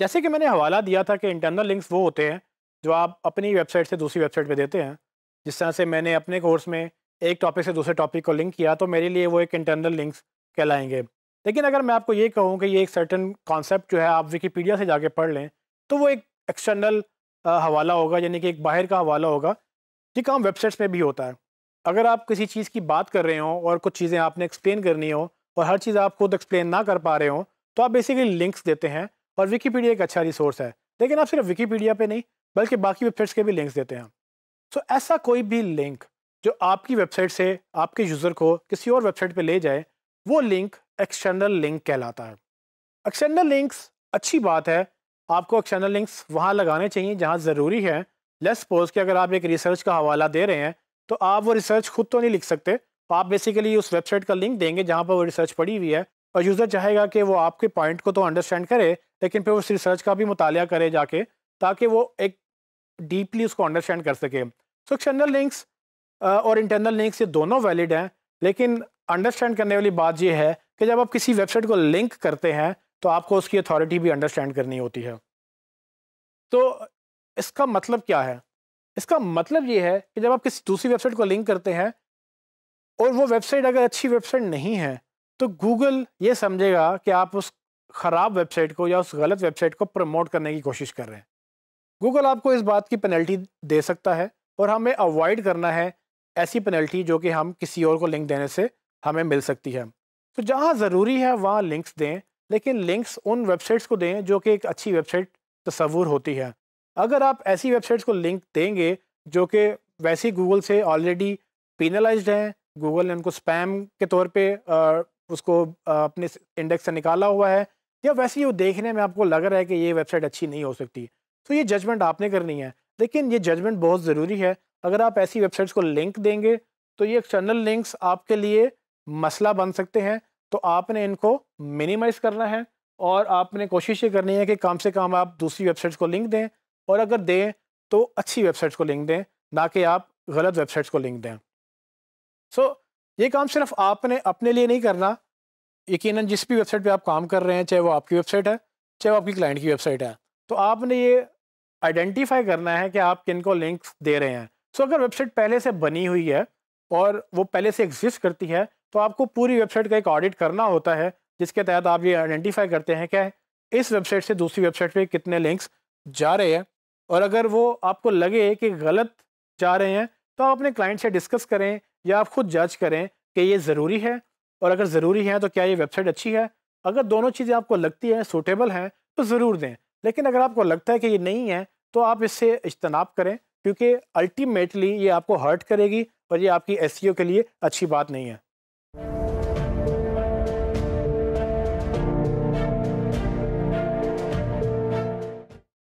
जैसे कि मैंने हवाला दिया था कि इंटरनल लिंक्स वो होते हैं जो आप अपनी वेबसाइट से दूसरी वेबसाइट पे देते हैं जिस तरह से मैंने अपने कोर्स में एक टॉपिक से दूसरे टॉपिक को लिंक किया तो मेरे लिए वो एक इंटरनल लिंक्स कहलाएंगे लेकिन अगर मैं आपको ये कहूँ कि ये एक सर्टन कॉन्सेप्ट जो है आप विकीपीडिया से जाके पढ़ लें तो वो एक एक्सटर्नल हवाला होगा यानी कि एक बाहर का हवाला होगा ये काम वेबसाइट्स में भी होता है अगर आप किसी चीज़ की बात कर रहे हो और कुछ चीज़ें आपने एक्सप्लेन करनी हो और हर चीज़ आप खुद एक्सप्लेन ना कर पा रहे हो तो आप बेसिकली लिंक्स देते हैं और विकीपीडिया एक अच्छा रिसोर्स है लेकिन आप सिर्फ विकीपीडिया पे नहीं बल्कि बाकी वेबसाइट्स के भी लिंक्स देते हैं सो so, ऐसा कोई भी लिंक जो आपकी वेबसाइट से आपके यूज़र को किसी और वेबसाइट पे ले जाए वो लिंक एक्सटर्नल लिंक कहलाता है एक्सटर्नल लिंक्स अच्छी बात है आपको एक्सटर्नल लिंक्स वहाँ लगाने चाहिए जहाँ ज़रूरी है लेस सपोज कि अगर आप एक रिसर्च का हवाला दे रहे हैं तो आप वो रिसर्च खुद तो नहीं लिख सकते आप बेसिकली उस वेबसाइट का लिंक देंगे जहाँ पर वो रिसर्च पड़ी हुई है और यूज़र चाहेगा कि वो आपके पॉइंट को तो अंडरस्टैंड करे लेकिन फिर उस रिसर्च का भी मुताल करे जाके ताकि वो एक डीपली उसको अंडरस्टैंड कर सके सो एक्सटर्नल लिंक्स और इंटरनल लिंक्स ये दोनों वैलिड हैं लेकिन अंडरस्टैंड करने वाली बात यह है कि जब आप किसी वेबसाइट को लिंक करते हैं तो आपको उसकी अथॉरिटी भी अंडरस्टैंड करनी होती है तो इसका मतलब क्या है इसका मतलब ये है कि जब आप किसी दूसरी वेबसाइट को लिंक करते हैं और वो वेबसाइट अगर अच्छी वेबसाइट नहीं है तो गूगल ये समझेगा कि आप उस ख़राब वेबसाइट को या उस गलत वेबसाइट को प्रमोट करने की कोशिश कर रहे हैं गूगल आपको इस बात की पेनल्टी दे सकता है और हमें अवॉइड करना है ऐसी पेनल्टी जो कि हम किसी और को लिंक देने से हमें मिल सकती है तो जहाँ ज़रूरी है वहाँ लिंक्स दें लेकिन लिंक्स उन वेबसाइट्स को दें जो कि एक अच्छी वेबसाइट तस्वूर होती है अगर आप ऐसी वेबसाइट्स को लिंक देंगे जो कि वैसे गूगल से ऑलरेडी पिनलाइज हैं गूगल ने उनको स्पैम के तौर पे उसको अपने इंडेक्स से निकाला हुआ है या वैसे ही वो देखने में आपको लग रहा है कि ये वेबसाइट अच्छी नहीं हो सकती तो ये जजमेंट आपने करनी है लेकिन ये जजमेंट बहुत ज़रूरी है अगर आप ऐसी वेबसाइट्स को लिंक देंगे तो ये एक्सटर्नल लिंक्स आपके लिए मसला बन सकते हैं तो आपने इनको मिनिमाइज़ करना है और आपने कोशिश ये करनी है कि कम से कम आप दूसरी वेबसाइट्स को लिंक दें और अगर दें तो अच्छी वेबसाइट्स को लिंक दें ना कि आप गलत वेबसाइट्स को लिंक दें सो so, ये काम सिर्फ आपने अपने लिए नहीं करना यकीनन जिस भी वेबसाइट पे आप काम कर रहे हैं चाहे वो आपकी वेबसाइट है चाहे वो आपकी क्लाइंट की वेबसाइट है तो आपने ये आइडेंटिफाई करना है कि आप किन को लिंक्स दे रहे हैं सो अगर वेबसाइट पहले से बनी हुई है और वो पहले से एग्जिस्ट करती है तो आपको पूरी वेबसाइट का एक ऑडिट करना होता है जिसके तहत आप ये आइडेंटिफाई करते हैं क्या इस वेबसाइट से दूसरी वेबसाइट पर कितने लिंक्स जा रहे हैं और अगर वो आपको लगे कि गलत जा रहे हैं तो आप अपने क्लाइंट से डिस्कस करें या आप खुद जज करें कि ये ज़रूरी है और अगर ज़रूरी है तो क्या ये वेबसाइट अच्छी है अगर दोनों चीज़ें आपको लगती हैं सूटेबल हैं तो ज़रूर दें लेकिन अगर आपको लगता है कि ये नहीं है तो आप इससे इजतनाब करें क्योंकि अल्टीमेटली ये आपको हर्ट करेगी और ये आपकी एस e के लिए अच्छी बात नहीं है